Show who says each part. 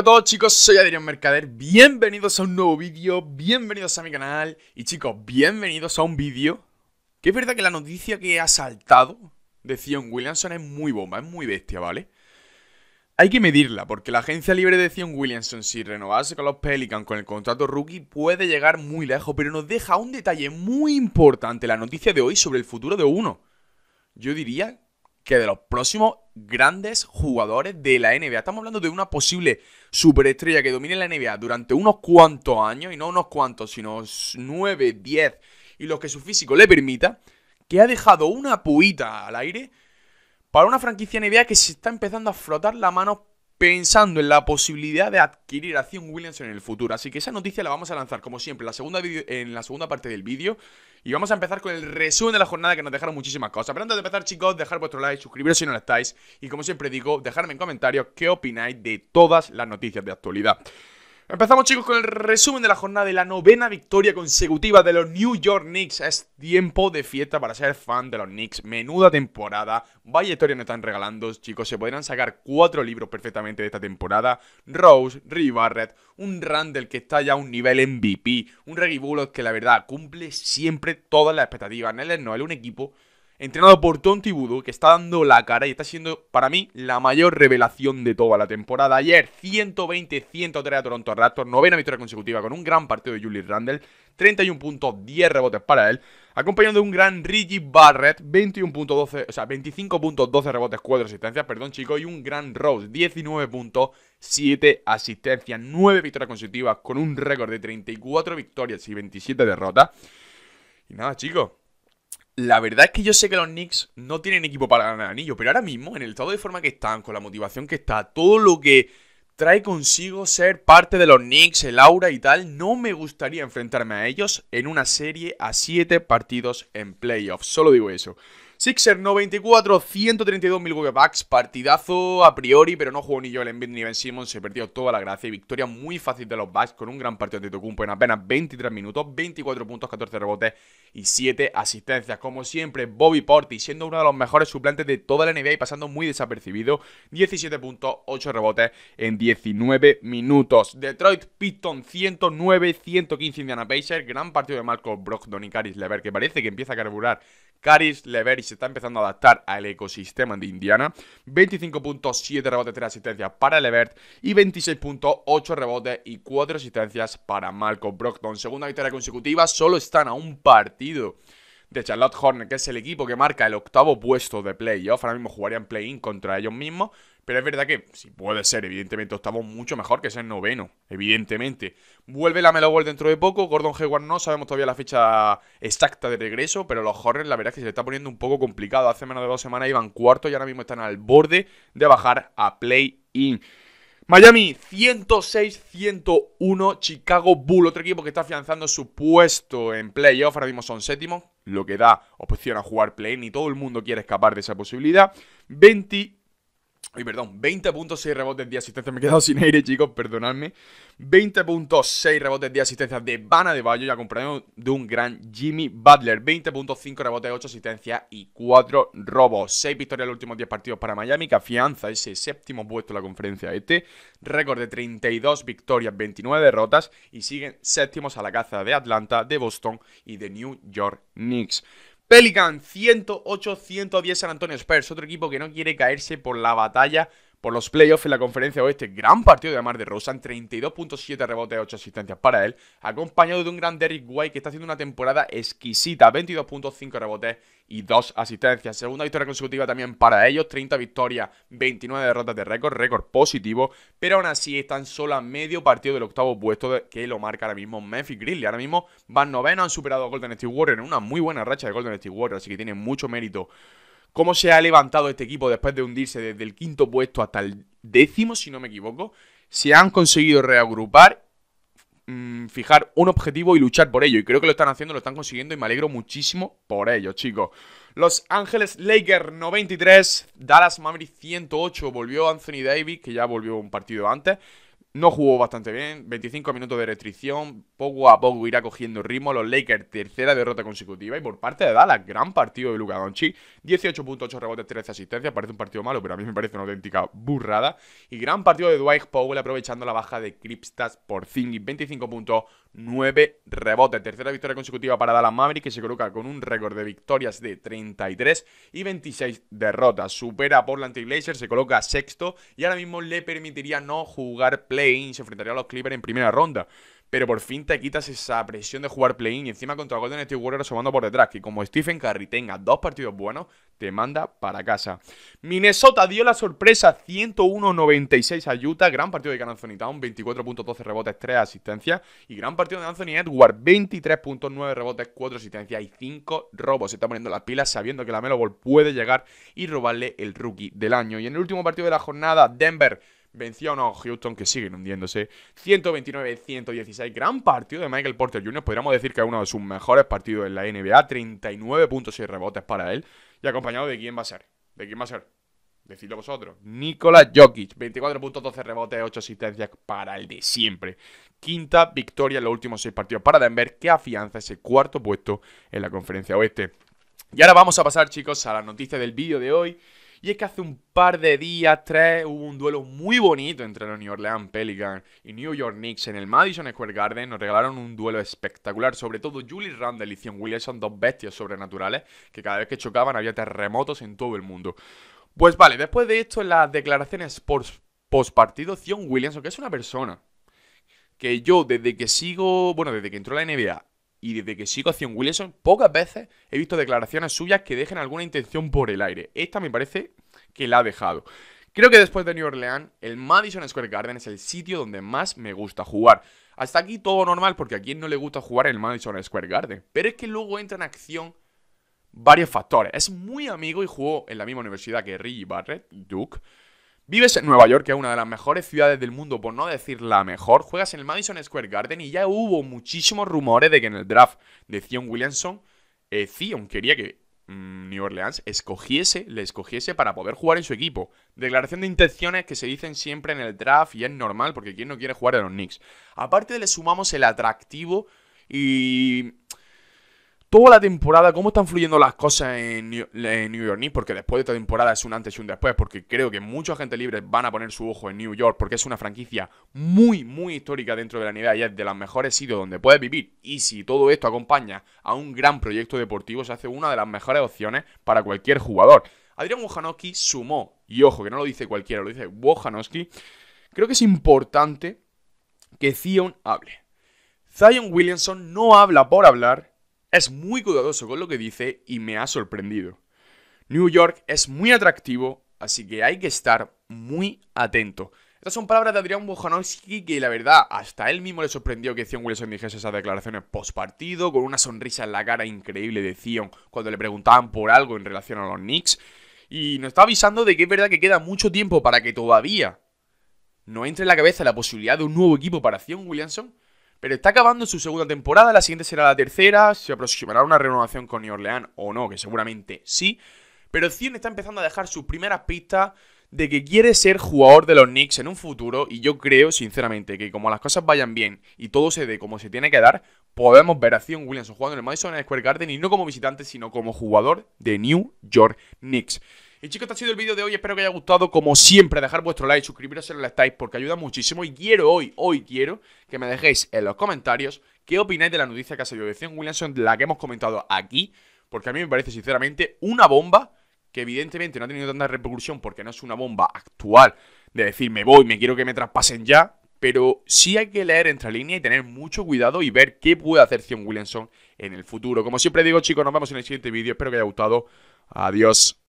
Speaker 1: a todos chicos, soy Adrián Mercader, bienvenidos a un nuevo vídeo, bienvenidos a mi canal y chicos, bienvenidos a un vídeo que es verdad que la noticia que ha saltado de Zion Williamson es muy bomba, es muy bestia, ¿vale? Hay que medirla porque la agencia libre de Zion Williamson si renovase con los Pelicans con el contrato rookie puede llegar muy lejos, pero nos deja un detalle muy importante la noticia de hoy sobre el futuro de uno. Yo diría que de los próximos grandes jugadores de la NBA. Estamos hablando de una posible superestrella que domine la NBA durante unos cuantos años, y no unos cuantos, sino 9, 10, y lo que su físico le permita, que ha dejado una puita al aire para una franquicia NBA que se está empezando a frotar la mano pensando en la posibilidad de adquirir a Zion Williamson en el futuro. Así que esa noticia la vamos a lanzar, como siempre, en la segunda, parte del vídeo. Y vamos a empezar con el resumen de la jornada que nos dejaron muchísimas cosas. Pero antes de empezar, chicos, dejar vuestro like, suscribiros si no lo estáis. Y como siempre digo, dejadme en comentarios qué opináis de todas las noticias de actualidad. Empezamos chicos con el resumen de la jornada de la novena victoria consecutiva de los New York Knicks. Es tiempo de fiesta para ser fan de los Knicks. Menuda temporada. Vaya historia nos están regalando, chicos. Se podrían sacar cuatro libros perfectamente de esta temporada. Rose, Rivarret, un Randall que está ya a un nivel MVP. Un Reggie Bullock que la verdad cumple siempre todas las expectativas. Nel no es un equipo entrenado por Tonty que está dando la cara y está siendo para mí la mayor revelación de toda la temporada. Ayer 120-103 a Toronto Raptors, novena victoria consecutiva con un gran partido de Julius Randle, 31.10 rebotes para él, acompañado de un gran Reggie Barrett, 21.12. o sea, 25 puntos, 12 rebotes, 4 asistencias, perdón chicos, y un gran Rose, 19 puntos, 7 asistencias, 9 victorias consecutivas con un récord de 34 victorias y 27 derrotas. Y nada chicos, la verdad es que yo sé que los Knicks no tienen equipo para ganar anillo, pero ahora mismo, en el estado de forma que están, con la motivación que está, todo lo que trae consigo ser parte de los Knicks, el aura y tal, no me gustaría enfrentarme a ellos en una serie a 7 partidos en playoffs. Solo digo eso. Sixer 94, 132 mil Bucks, partidazo a priori, pero no jugó ni yo el Embiid ni Ben Simmons, se perdió toda la gracia y victoria muy fácil de los Bucks con un gran partido de Tocumpo en apenas 23 minutos, 24 puntos, 14 rebotes y 7 asistencias. Como siempre, Bobby Porti siendo uno de los mejores suplentes de toda la NBA y pasando muy desapercibido, 17 puntos, 8 rebotes en 19 minutos. Detroit Piston 109, 115 Indiana Pacers, gran partido de Marco Brock, y Caris Lever que parece que empieza a carburar Caris y se está empezando a adaptar al ecosistema de Indiana. 25.7 rebotes, 3 asistencias para Levert y 26.8 rebotes y 4 asistencias para Malcolm Brockton. Segunda victoria consecutiva, solo están a un partido de Charlotte Hornet, que es el equipo que marca el octavo puesto de playoff. Ahora mismo jugarían play-in contra ellos mismos. Pero es verdad que, si puede ser, evidentemente, estamos mucho mejor que ser noveno, evidentemente. Vuelve la Melo dentro de poco, Gordon Hayward no, sabemos todavía la fecha exacta de regreso, pero los Hornets la verdad es que se está poniendo un poco complicado. Hace menos de dos semanas iban cuarto y ahora mismo están al borde de bajar a play-in. Miami 106-101, Chicago Bull, otro equipo que está afianzando su puesto en playoff, ahora mismo son séptimo, lo que da opción a jugar play-in y todo el mundo quiere escapar de esa posibilidad. 20 Ay, perdón, 20.6 rebotes de asistencia. Me he quedado sin aire, chicos, perdonadme. 20.6 rebotes de asistencia de Bana de Bayo, y acompañado de un gran Jimmy Butler. 20.5 rebotes, 8 asistencias y 4 robos. 6 victorias en los últimos 10 partidos para Miami, que afianza ese séptimo puesto en la conferencia este. Récord de 32 victorias, 29 derrotas y siguen séptimos a la caza de Atlanta, de Boston y de New York Knicks. Pelican 108-110 San Antonio Spurs, otro equipo que no quiere caerse por la batalla por los playoffs en la conferencia oeste. Gran partido de Amar de Rosan, 32.7 rebotes, y 8 asistencias para él, acompañado de un gran Derrick White que está haciendo una temporada exquisita, 22.5 rebotes y 2 asistencias. Segunda victoria consecutiva también para ellos, 30 victorias, 29 derrotas de récord, récord positivo, pero aún así están solo a medio partido del octavo puesto que lo marca ahora mismo Memphis Grizzly. Ahora mismo van noveno, han superado a Golden State Warriors en una muy buena racha de Golden State Warriors, así que tiene mucho mérito cómo se ha levantado este equipo después de hundirse desde el quinto puesto hasta el décimo, si no me equivoco. Se han conseguido reagrupar, mm, fijar un objetivo y luchar por ello. Y creo que lo están haciendo, lo están consiguiendo y me alegro muchísimo por ello, chicos. Los Ángeles Lakers 93, Dallas Maverick 108. Volvió Anthony Davis, que ya volvió un partido antes no jugó bastante bien, 25 minutos de restricción, poco a poco irá cogiendo ritmo. Los Lakers, tercera derrota consecutiva. Y por parte de Dallas, gran partido de Luka Doncic, 18.8 rebotes, 13 asistencias. Parece un partido malo, pero a mí me parece una auténtica burrada. Y gran partido de Dwight Powell, aprovechando la baja de Kripstas por Zingy: Y rebotes. Tercera victoria consecutiva para Dallas Maverick, que se coloca con un récord de victorias de 33 y 26 derrotas. Supera a la Trail se coloca sexto y ahora mismo le permitiría no jugar play se enfrentaría a los Clippers en primera ronda. Pero por fin te quitas esa presión de jugar play-in y encima contra Golden State Warriors sumando por detrás, que como Stephen Curry tenga dos partidos buenos, te manda para casa. Minnesota dio la sorpresa 101-96 a Utah, gran partido de Can Anthony Town, 24.12 rebotes, 3 asistencias y gran partido de Anthony Edward, 23.9 rebotes, 4 asistencias y 5 robos. Se está poniendo las pilas sabiendo que la Melo Ball puede llegar y robarle el rookie del año. Y en el último partido de la jornada, Denver venció a Houston que siguen hundiéndose. 129-116, gran partido de Michael Porter Jr. Podríamos decir que es uno de sus mejores partidos en la NBA. 39 puntos y rebotes para él. Y acompañado de quién va a ser. ¿De quién va a ser? Decidlo vosotros. Nikola Jokic, 24.12 rebotes, 8 asistencias para el de siempre. Quinta victoria en los últimos 6 partidos para Denver, que afianza ese cuarto puesto en la conferencia oeste. Y ahora vamos a pasar, chicos, a la noticia del vídeo de hoy. Y es que hace un par de días, tres, hubo un duelo muy bonito entre los New Orleans Pelicans y New York Knicks en el Madison Square Garden. Nos regalaron un duelo espectacular, sobre todo Julie Randall y Zion Williamson, dos bestias sobrenaturales, que cada vez que chocaban había terremotos en todo el mundo. Pues vale, después de esto, en las declaraciones post partido, Zion Williamson, que es una persona que yo desde que sigo, bueno, desde que entró la NBA y desde que sigo a Wilson, pocas veces he visto declaraciones suyas que dejen alguna intención por el aire. Esta me parece que la ha dejado. Creo que después de New Orleans, el Madison Square Garden es el sitio donde más me gusta jugar. Hasta aquí todo normal, porque a quien no le gusta jugar en el Madison Square Garden. Pero es que luego entra en acción varios factores. Es muy amigo y jugó en la misma universidad que Reggie Barrett, Duke. Vives en Nueva York, que es una de las mejores ciudades del mundo, por no decir la mejor. Juegas en el Madison Square Garden y ya hubo muchísimos rumores de que en el draft de Zion Williamson, eh, quería que mm, New Orleans escogiese, le escogiese para poder jugar en su equipo. Declaración de intenciones que se dicen siempre en el draft y es normal porque ¿quién no quiere jugar en los Knicks. Aparte le sumamos el atractivo y toda la temporada, cómo están fluyendo las cosas en New, York porque después de esta temporada es un antes y un después, porque creo que mucha gente libre van a poner su ojo en New York, porque es una franquicia muy, muy histórica dentro de la NBA y es de los mejores sitios donde puedes vivir. Y si todo esto acompaña a un gran proyecto deportivo, se hace una de las mejores opciones para cualquier jugador. Adrian Wojanowski sumó, y ojo, que no lo dice cualquiera, lo dice Wojanowski, creo que es importante que Zion hable. Zion Williamson no habla por hablar es muy cuidadoso con lo que dice y me ha sorprendido. New York es muy atractivo, así que hay que estar muy atento. Estas son palabras de Adrián Bojanowski que la verdad hasta él mismo le sorprendió que Zion Williamson dijese esas declaraciones post partido con una sonrisa en la cara increíble de Zion cuando le preguntaban por algo en relación a los Knicks y nos está avisando de que es verdad que queda mucho tiempo para que todavía no entre en la cabeza la posibilidad de un nuevo equipo para Zion Williamson pero está acabando su segunda temporada, la siguiente será la tercera, se aproximará una renovación con New Orleans o no, que seguramente sí. Pero Cien está empezando a dejar sus primeras pistas de que quiere ser jugador de los Knicks en un futuro y yo creo sinceramente que como las cosas vayan bien y todo se dé como se tiene que dar, podemos ver a Zion Williamson jugando en el Madison Square Garden y no como visitante, sino como jugador de New York Knicks. Y chicos, este ha sido el vídeo de hoy. Espero que haya gustado. Como siempre, dejar vuestro like, suscribiros si no lo estáis, porque ayuda muchísimo. Y quiero hoy, hoy quiero que me dejéis en los comentarios qué opináis de la noticia que ha salido de Sean Williamson, la que hemos comentado aquí, porque a mí me parece sinceramente una bomba que evidentemente no ha tenido tanta repercusión porque no es una bomba actual de decir me voy, me quiero que me traspasen ya, pero sí hay que leer entre líneas y tener mucho cuidado y ver qué puede hacer Sean Williamson en el futuro. Como siempre digo, chicos, nos vemos en el siguiente vídeo. Espero que haya gustado. Adiós.